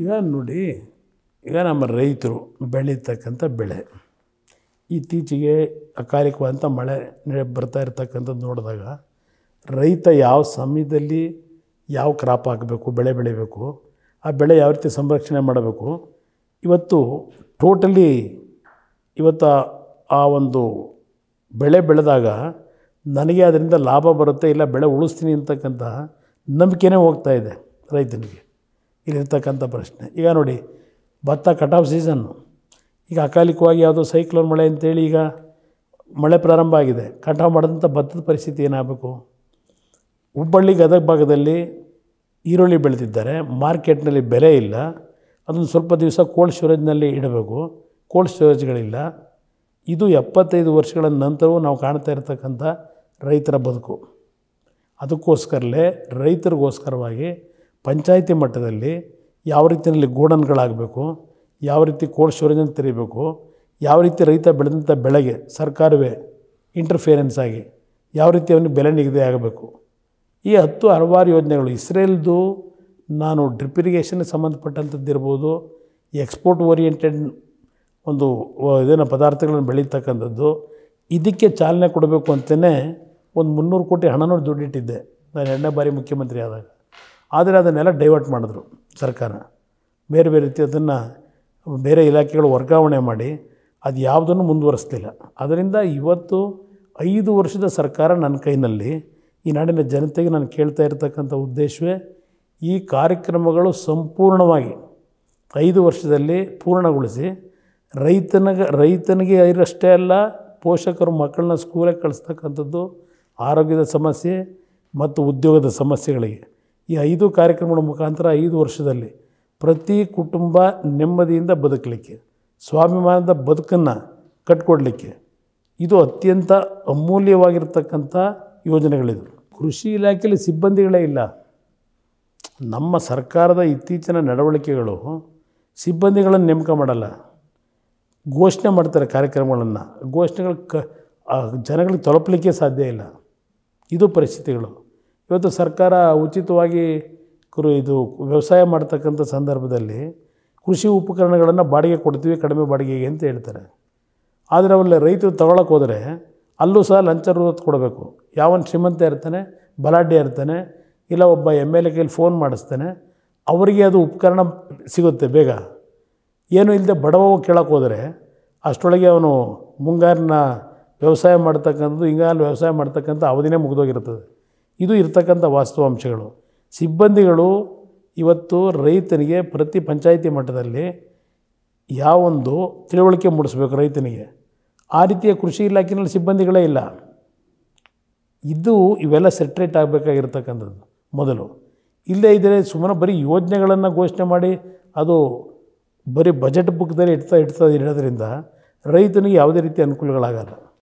ಈಗ ನೋಡಿ ಈಗ ನಮ್ಮ ರೈತರು ಬೆಳೀತಕ್ಕಂಥ ಬೆಳೆ ಇತ್ತೀಚೆಗೆ ಅಕಾಲಿಕವಾದಂಥ ಮಳೆ ಬರ್ತಾ ಇರ್ತಕ್ಕಂಥದ್ದು ನೋಡಿದಾಗ ರೈತ ಯಾವ ಸಮಯದಲ್ಲಿ ಯಾವ ಕ್ರಾಪ್ ಹಾಕಬೇಕು ಬೆಳೆ ಬೆಳಿಬೇಕು ಆ ಬೆಳೆ ಯಾವ ರೀತಿ ಸಂರಕ್ಷಣೆ ಮಾಡಬೇಕು ಇವತ್ತು ಟೋಟಲಿ ಇವತ್ತು ಆ ಒಂದು ಬೆಳೆ ಬೆಳೆದಾಗ ನನಗೆ ಅದರಿಂದ ಲಾಭ ಬರುತ್ತೆ ಇಲ್ಲ ಬೆಳೆ ಉಳಿಸ್ತೀನಿ ಅಂತಕ್ಕಂಥ ನಂಬಿಕೆನೇ ಹೋಗ್ತಾ ಇದೆ ರೈತನಿಗೆ ಇಲ್ಲಿರ್ತಕ್ಕಂಥ ಪ್ರಶ್ನೆ ಈಗ ನೋಡಿ ಭತ್ತ ಕಟಾವು ಸೀಸನ್ನು ಈಗ ಅಕಾಲಿಕವಾಗಿ ಯಾವುದೋ ಸೈಕ್ಲೋನ್ ಮಳೆ ಅಂತೇಳಿ ಈಗ ಮಳೆ ಪ್ರಾರಂಭ ಆಗಿದೆ ಕಟಾವು ಮಾಡಿದಂಥ ಭತ್ತದ ಪರಿಸ್ಥಿತಿ ಏನಾಗಬೇಕು ಹುಬ್ಬಳ್ಳಿ ಗದಗ ಭಾಗದಲ್ಲಿ ಈರುಳ್ಳಿ ಬೆಳೆದಿದ್ದಾರೆ ಮಾರ್ಕೆಟ್ನಲ್ಲಿ ಬೆಲೆ ಇಲ್ಲ ಅದನ್ನು ಸ್ವಲ್ಪ ದಿವಸ ಕೋಲ್ಡ್ ಸ್ಟೋರೇಜ್ನಲ್ಲಿ ಇಡಬೇಕು ಕೋಲ್ಡ್ ಸ್ಟೋರೇಜ್ಗಳಿಲ್ಲ ಇದು ಎಪ್ಪತ್ತೈದು ವರ್ಷಗಳ ನಂತರವೂ ನಾವು ಕಾಣ್ತಾ ಇರತಕ್ಕಂಥ ರೈತರ ಬದುಕು ಅದಕ್ಕೋಸ್ಕರಲೇ ರೈತರಿಗೋಸ್ಕರವಾಗಿ ಪಂಚಾಯಿತಿ ಮಟ್ಟದಲ್ಲಿ ಯಾವ ರೀತಿಯಲ್ಲಿ ಗೋಡನ್ಗಳಾಗಬೇಕು ಯಾವ ರೀತಿ ಕೋಲ್ಡ್ ಸ್ಟೋರೇಜನ್ನು ತೆರೀಬೇಕು ಯಾವ ರೀತಿ ರೈತ ಬೆಳೆದಂಥ ಬೆಳೆಗೆ ಸರ್ಕಾರವೇ ಇಂಟರ್ಫಿಯರೆನ್ಸ್ ಆಗಿ ಯಾವ ರೀತಿ ಅವನಿಗೆ ಬೆಲೆ ನಿಗದಿ ಆಗಬೇಕು ಈ ಹತ್ತು ಹಲವಾರು ಯೋಜನೆಗಳು ಇಸ್ರೇಲ್ದು ನಾನು ಡ್ರಿಪ್ ಇರಿಗೇಷನ್ಗೆ ಸಂಬಂಧಪಟ್ಟಂಥದ್ದು ಇರ್ಬೋದು ಎಕ್ಸ್ಪೋರ್ಟ್ ಓರಿಯೆಂಟೆಡ್ ಒಂದು ಇದೇನೋ ಪದಾರ್ಥಗಳನ್ನು ಬೆಳೀತಕ್ಕಂಥದ್ದು ಇದಕ್ಕೆ ಚಾಲನೆ ಕೊಡಬೇಕು ಅಂತಲೇ ಒಂದು ಮುನ್ನೂರು ಕೋಟಿ ಹಣನೂ ದುಡ್ಡಿಟ್ಟಿದ್ದೆ ನಾನು ಎರಡನೇ ಬಾರಿ ಮುಖ್ಯಮಂತ್ರಿ ಆದಾಗ ಆದರೆ ಅದನ್ನೆಲ್ಲ ಡೈವರ್ಟ್ ಮಾಡಿದ್ರು ಸರ್ಕಾರ ಬೇರೆ ಬೇರೆ ರೀತಿ ಅದನ್ನು ಬೇರೆ ಇಲಾಖೆಗಳು ವರ್ಗಾವಣೆ ಮಾಡಿ ಅದು ಯಾವುದನ್ನು ಮುಂದುವರಿಸ್ಲಿಲ್ಲ ಅದರಿಂದ ಇವತ್ತು ಐದು ವರ್ಷದ ಸರ್ಕಾರ ನನ್ನ ಕೈನಲ್ಲಿ ಈ ನಾಡಿನ ಜನತೆಗೆ ನಾನು ಕೇಳ್ತಾ ಇರತಕ್ಕಂಥ ಉದ್ದೇಶವೇ ಈ ಕಾರ್ಯಕ್ರಮಗಳು ಸಂಪೂರ್ಣವಾಗಿ ಐದು ವರ್ಷದಲ್ಲಿ ಪೂರ್ಣಗೊಳಿಸಿ ರೈತನಿಗೆ ರೈತನಿಗೆ ಇರಷ್ಟೇ ಅಲ್ಲ ಪೋಷಕರು ಮಕ್ಕಳನ್ನ ಸ್ಕೂಲಿಗೆ ಕಳಿಸ್ತಕ್ಕಂಥದ್ದು ಆರೋಗ್ಯದ ಸಮಸ್ಯೆ ಮತ್ತು ಉದ್ಯೋಗದ ಸಮಸ್ಯೆಗಳಿಗೆ ಈ ಐದು ಕಾರ್ಯಕ್ರಮಗಳ ಮುಖಾಂತರ ಐದು ವರ್ಷದಲ್ಲಿ ಪ್ರತಿ ಕುಟುಂಬ ನೆಮ್ಮದಿಯಿಂದ ಬದುಕಲಿಕ್ಕೆ ಸ್ವಾಭಿಮಾನದ ಬದುಕನ್ನು ಕಟ್ಕೊಡ್ಲಿಕ್ಕೆ ಇದು ಅತ್ಯಂತ ಅಮೂಲ್ಯವಾಗಿರ್ತಕ್ಕಂಥ ಯೋಜನೆಗಳಿದು ಕೃಷಿ ಇಲಾಖೆಯಲ್ಲಿ ಸಿಬ್ಬಂದಿಗಳೇ ಇಲ್ಲ ನಮ್ಮ ಸರ್ಕಾರದ ಇತ್ತೀಚಿನ ನಡವಳಿಕೆಗಳು ಸಿಬ್ಬಂದಿಗಳನ್ನು ನೇಮಕ ಮಾಡಲ್ಲ ಘೋಷಣೆ ಮಾಡ್ತಾರೆ ಕಾರ್ಯಕ್ರಮಗಳನ್ನು ಘೋಷಣೆಗಳು ಕ ಜನಗಳಿಗೆ ತಲುಪಲಿಕ್ಕೆ ಸಾಧ್ಯ ಇಲ್ಲ ಇದು ಪರಿಸ್ಥಿತಿಗಳು ಇವತ್ತು ಸರ್ಕಾರ ಉಚಿತವಾಗಿ ಕೃ ಇದು ವ್ಯವಸಾಯ ಮಾಡ್ತಕ್ಕಂಥ ಸಂದರ್ಭದಲ್ಲಿ ಕೃಷಿ ಉಪಕರಣಗಳನ್ನು ಬಾಡಿಗೆ ಕೊಡ್ತೀವಿ ಕಡಿಮೆ ಬಾಡಿಗೆಗೆ ಅಂತ ಹೇಳ್ತಾರೆ ಆದರೆ ಅವಲ್ಲಿ ರೈತರು ತಗೊಳಕ್ಕೆ ಹೋದರೆ ಅಲ್ಲೂ ಸಹ ಲಂಚ ರೂತ್ ಕೊಡಬೇಕು ಯಾವನು ಶ್ರೀಮಂತ ಇರ್ತಾನೆ ಬಲಾಢ್ಯ ಇರ್ತಾನೆ ಇಲ್ಲ ಒಬ್ಬ ಎಮ್ ಎಲ್ ಎ ಕೈಲಿ ಫೋನ್ ಮಾಡಿಸ್ತಾನೆ ಅವರಿಗೆ ಅದು ಉಪಕರಣ ಸಿಗುತ್ತೆ ಬೇಗ ಏನೂ ಇಲ್ಲದೆ ಬಡವ ಕೇಳಕ್ಕೆ ಹೋದರೆ ಅಷ್ಟೊಳಗೆ ಅವನು ಮುಂಗಾರಿನ ವ್ಯವಸಾಯ ಮಾಡ್ತಕ್ಕಂಥದ್ದು ಹಿಂಗಾಲು ವ್ಯವಸಾಯ ಮಾಡ್ತಕ್ಕಂಥ ಅವಧಿನೇ ಮುಗಿದೋಗಿರ್ತದೆ ಇದು ಇರ್ತಕ್ಕಂಥ ವಾಸ್ತವಾಂಶಗಳು ಸಿಬ್ಬಂದಿಗಳು ಇವತ್ತು ರೈತನಿಗೆ ಪ್ರತಿ ಪಂಚಾಯಿತಿ ಮಟ್ಟದಲ್ಲಿ ಯಾವೊಂದು ತಿಳುವಳಿಕೆ ಮೂಡಿಸ್ಬೇಕು ರೈತನಿಗೆ ಆ ರೀತಿಯ ಕೃಷಿ ಇಲಾಖೆಯಲ್ಲಿ ಸಿಬ್ಬಂದಿಗಳೇ ಇಲ್ಲ ಇದು ಇವೆಲ್ಲ ಸೆಟ್ರೇಟ್ ಆಗಬೇಕಾಗಿರ್ತಕ್ಕಂಥದ್ದು ಮೊದಲು ಇಲ್ಲೇ ಇದ್ದರೆ ಸುಮ್ಮನೆ ಬರೀ ಯೋಜನೆಗಳನ್ನು ಘೋಷಣೆ ಮಾಡಿ ಅದು ಬರೀ ಬಜೆಟ್ ಬುಕ್ದಲ್ಲಿ ಇಡ್ತಾ ಇಡ್ತಾ ಇಡೋದ್ರಿಂದ ರೈತನಿಗೆ ಯಾವುದೇ ರೀತಿ ಅನುಕೂಲಗಳಾಗಲ್ಲ